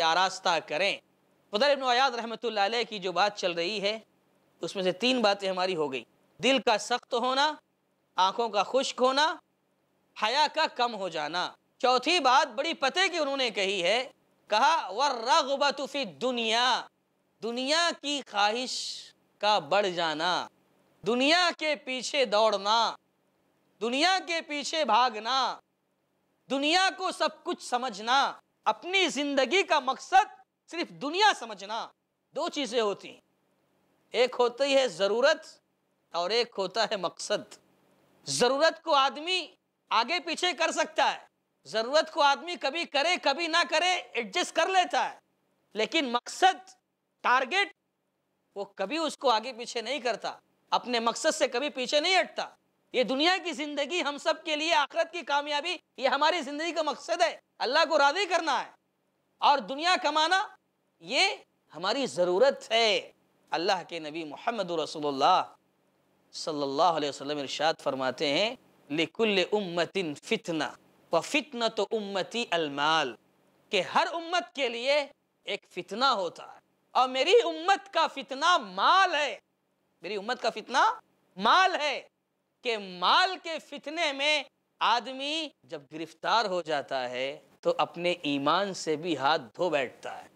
آراستہ کریں ابن عیاد رحمت اللہ علیہ کی جو بات چل رہی ہے اس میں سے تین باتیں ہماری ہو گئی دل کا سخت ہونا آنکھوں کا خشک ہونا حیا کا کم ہو جانا چوتھی بات بڑی پتے کی انہوں نے کہی ہے کہا ور فِي دنیا دنیا کی خواہش کا بڑھ جانا دنیا کے پیچھے دوڑنا دنیا کے پیچھے بھاگنا دنیا کو سب کچھ سمجھنا اپنی زندگی کا مقصد صرف دنیا سمجھنا دو چیزیں ہوتی ہیں ایک ہوتی ہے ضرورت اور ایک ہوتا ہے مقصد ضرورت کو آدمی آگے پیچھے کر سکتا ہے ضرورت کو آدمی کبھی کرے کبھی نہ کرے ایڈجسٹ کر لیتا ہے لیکن مقصد ٹارگیٹ وہ کبھی اس کو آگے پیچھے نہیں کرتا اپنے مقصد سے کبھی پیچھے نہیں ہٹتا یہ دنیا کی زندگی ہم سب کے لیے آخرت کی کامیابی یہ ہماری زندگی کا مقصد ہے اللہ کو راضی کرنا ہے اور دنیا کمانا یہ ہماری ضرورت ہے اللہ کے نبی محمد رسول اللہ صلی اللہ علیہ وسلم ارشاد فرماتے ہیں لکل امتن فتنا و فتنہ تو امتی المال کہ ہر امت کے لیے ایک فتنہ ہوتا ہے اور میری امت کا فتنہ مال ہے میری امت کا فتنہ مال ہے کہ مال کے فتنے میں آدمی جب گرفتار ہو جاتا ہے تو اپنے ایمان سے بھی ہاتھ دھو بیٹھتا ہے